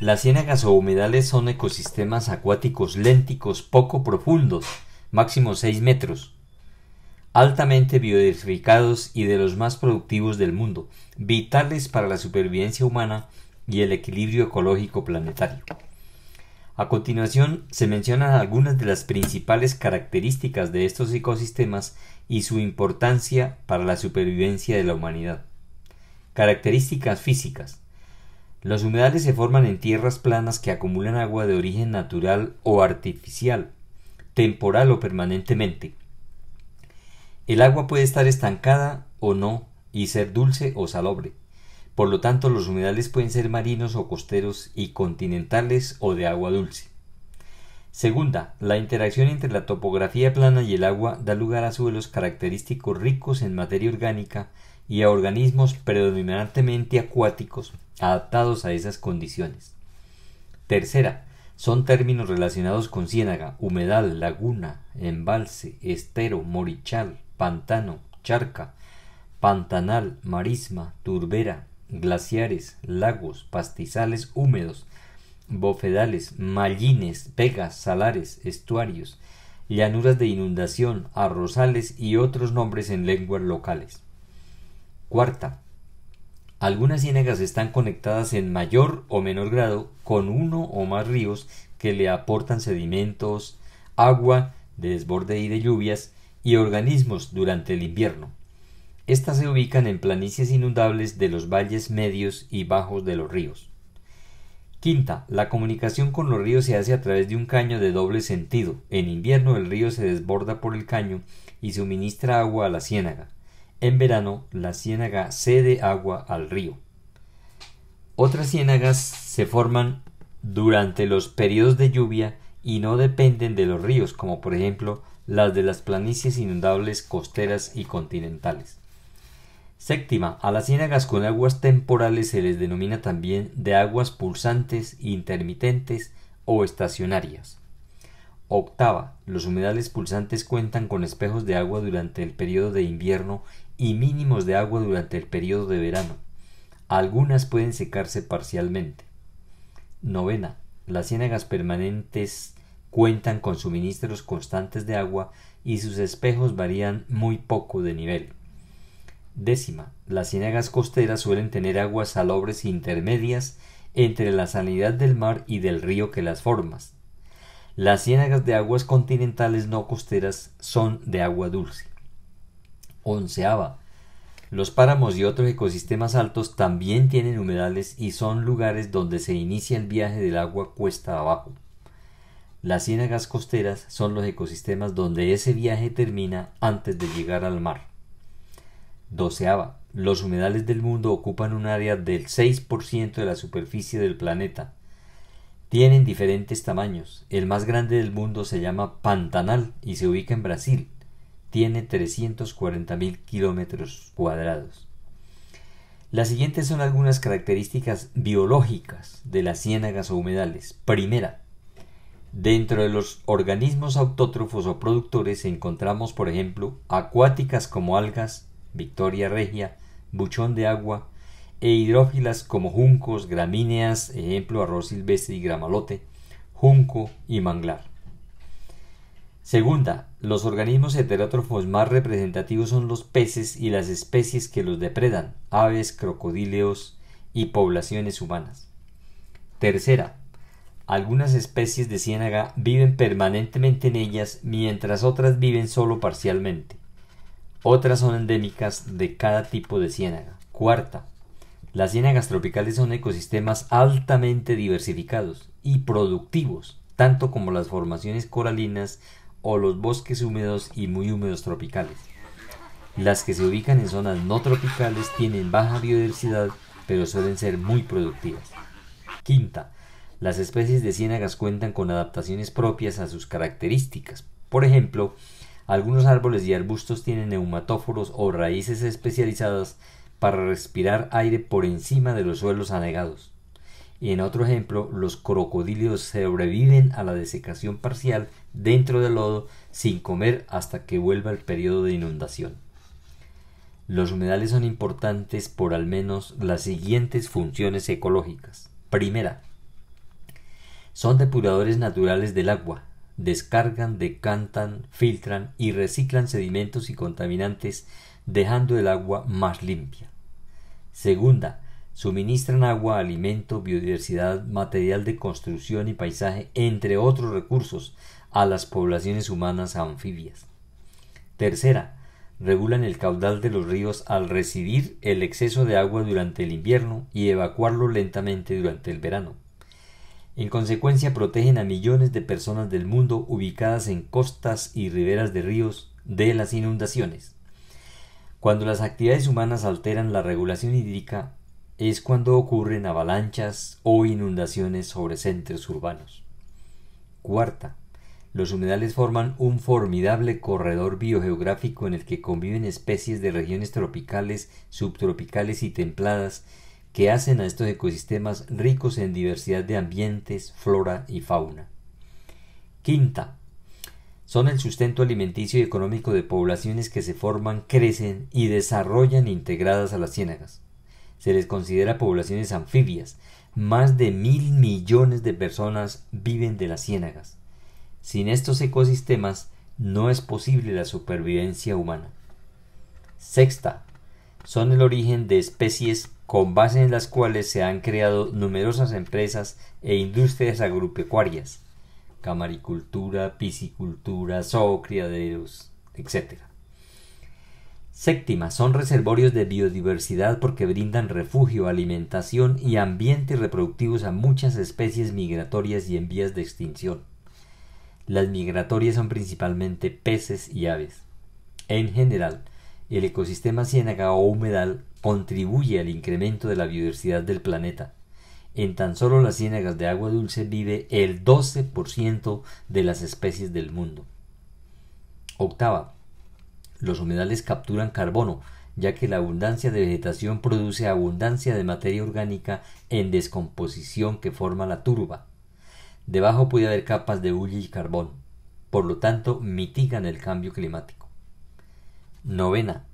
Las ciénagas o humedales son ecosistemas acuáticos lénticos poco profundos, máximo 6 metros, altamente biodiversificados y de los más productivos del mundo, vitales para la supervivencia humana y el equilibrio ecológico planetario. A continuación se mencionan algunas de las principales características de estos ecosistemas y su importancia para la supervivencia de la humanidad. Características físicas. Los humedales se forman en tierras planas que acumulan agua de origen natural o artificial, temporal o permanentemente. El agua puede estar estancada o no y ser dulce o salobre. Por lo tanto, los humedales pueden ser marinos o costeros y continentales o de agua dulce. Segunda, la interacción entre la topografía plana y el agua da lugar a suelos característicos ricos en materia orgánica y a organismos predominantemente acuáticos adaptados a esas condiciones. Tercera, son términos relacionados con ciénaga, humedal, laguna, embalse, estero, morichal, pantano, charca, pantanal, marisma, turbera, glaciares, lagos, pastizales húmedos, bofedales, mallines, vegas, salares, estuarios, llanuras de inundación, arrozales y otros nombres en lenguas locales. Cuarta, algunas ciénagas están conectadas en mayor o menor grado con uno o más ríos que le aportan sedimentos, agua de desborde y de lluvias y organismos durante el invierno. Estas se ubican en planicies inundables de los valles medios y bajos de los ríos. Quinta, la comunicación con los ríos se hace a través de un caño de doble sentido. En invierno el río se desborda por el caño y suministra agua a la ciénaga. En verano, la ciénaga cede agua al río. Otras ciénagas se forman durante los periodos de lluvia y no dependen de los ríos, como por ejemplo las de las planicies inundables costeras y continentales. Séptima, a las ciénagas con aguas temporales se les denomina también de aguas pulsantes, intermitentes o estacionarias. Octava, los humedales pulsantes cuentan con espejos de agua durante el periodo de invierno y mínimos de agua durante el periodo de verano. Algunas pueden secarse parcialmente. Novena. Las ciénagas permanentes cuentan con suministros constantes de agua y sus espejos varían muy poco de nivel. Décima. Las ciénagas costeras suelen tener aguas salobres intermedias entre la salinidad del mar y del río que las formas. Las ciénagas de aguas continentales no costeras son de agua dulce onceava. Los páramos y otros ecosistemas altos también tienen humedales y son lugares donde se inicia el viaje del agua cuesta abajo. Las ciénagas costeras son los ecosistemas donde ese viaje termina antes de llegar al mar. Doceava. Los humedales del mundo ocupan un área del 6% de la superficie del planeta. Tienen diferentes tamaños. El más grande del mundo se llama Pantanal y se ubica en Brasil, tiene 340.000 kilómetros cuadrados. Las siguientes son algunas características biológicas de las ciénagas o humedales. Primera, dentro de los organismos autótrofos o productores encontramos, por ejemplo, acuáticas como algas, victoria regia, buchón de agua, e hidrófilas como juncos, gramíneas, ejemplo arroz silvestre y gramalote, junco y manglar. Segunda, los organismos heterótrofos más representativos son los peces y las especies que los depredan, aves, crocodíleos y poblaciones humanas. Tercera, algunas especies de ciénaga viven permanentemente en ellas mientras otras viven solo parcialmente. Otras son endémicas de cada tipo de ciénaga. Cuarta, las ciénagas tropicales son ecosistemas altamente diversificados y productivos, tanto como las formaciones coralinas o los bosques húmedos y muy húmedos tropicales. Las que se ubican en zonas no tropicales tienen baja biodiversidad, pero suelen ser muy productivas. Quinta, las especies de ciénagas cuentan con adaptaciones propias a sus características. Por ejemplo, algunos árboles y arbustos tienen neumatóforos o raíces especializadas para respirar aire por encima de los suelos anegados. Y en otro ejemplo, los crocodilios sobreviven a la desecación parcial dentro del lodo sin comer hasta que vuelva el periodo de inundación. Los humedales son importantes por al menos las siguientes funciones ecológicas. Primera, son depuradores naturales del agua, descargan, decantan, filtran y reciclan sedimentos y contaminantes dejando el agua más limpia. Segunda, suministran agua, alimento, biodiversidad, material de construcción y paisaje, entre otros recursos, a las poblaciones humanas anfibias. Tercera, regulan el caudal de los ríos al recibir el exceso de agua durante el invierno y evacuarlo lentamente durante el verano. En consecuencia, protegen a millones de personas del mundo ubicadas en costas y riberas de ríos de las inundaciones. Cuando las actividades humanas alteran la regulación hídrica, es cuando ocurren avalanchas o inundaciones sobre centros urbanos. Cuarta, los humedales forman un formidable corredor biogeográfico en el que conviven especies de regiones tropicales, subtropicales y templadas que hacen a estos ecosistemas ricos en diversidad de ambientes, flora y fauna. Quinta, son el sustento alimenticio y económico de poblaciones que se forman, crecen y desarrollan integradas a las ciénagas se les considera poblaciones anfibias. Más de mil millones de personas viven de las ciénagas. Sin estos ecosistemas no es posible la supervivencia humana. Sexta, son el origen de especies con base en las cuales se han creado numerosas empresas e industrias agropecuarias, camaricultura, piscicultura, zoocriaderos, etc. Séptima, son reservorios de biodiversidad porque brindan refugio, alimentación y ambiente reproductivos a muchas especies migratorias y en vías de extinción. Las migratorias son principalmente peces y aves. En general, el ecosistema ciénaga o humedal contribuye al incremento de la biodiversidad del planeta. En tan solo las ciénagas de agua dulce vive el 12% de las especies del mundo. Octava, los humedales capturan carbono, ya que la abundancia de vegetación produce abundancia de materia orgánica en descomposición que forma la turba. Debajo puede haber capas de hulla y carbón, por lo tanto mitigan el cambio climático. Novena.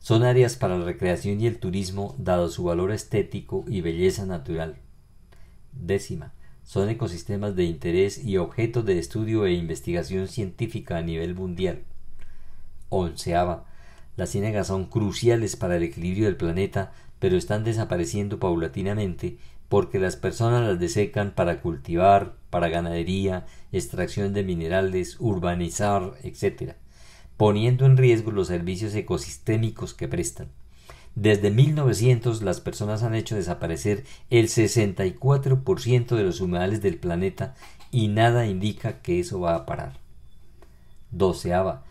Son áreas para la recreación y el turismo dado su valor estético y belleza natural. Décima. Son ecosistemas de interés y objeto de estudio e investigación científica a nivel mundial onceava. Las ciénagas son cruciales para el equilibrio del planeta, pero están desapareciendo paulatinamente porque las personas las desecan para cultivar, para ganadería, extracción de minerales, urbanizar, etc., poniendo en riesgo los servicios ecosistémicos que prestan. Desde 1900 las personas han hecho desaparecer el 64% de los humedales del planeta y nada indica que eso va a parar. Doceava.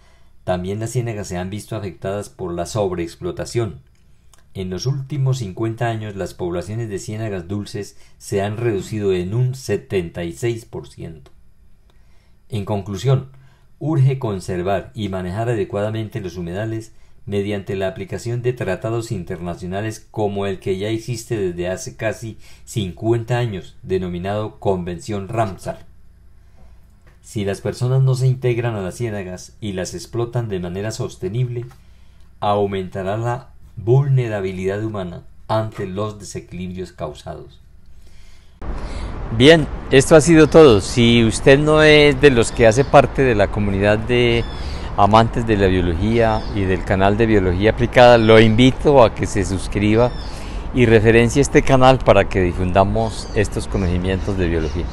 También las ciénagas se han visto afectadas por la sobreexplotación. En los últimos 50 años las poblaciones de ciénagas dulces se han reducido en un 76%. En conclusión, urge conservar y manejar adecuadamente los humedales mediante la aplicación de tratados internacionales como el que ya existe desde hace casi 50 años, denominado Convención Ramsar. Si las personas no se integran a las ciénagas y las explotan de manera sostenible, aumentará la vulnerabilidad humana ante los desequilibrios causados. Bien, esto ha sido todo. Si usted no es de los que hace parte de la comunidad de amantes de la biología y del canal de biología aplicada, lo invito a que se suscriba y referencie este canal para que difundamos estos conocimientos de biología.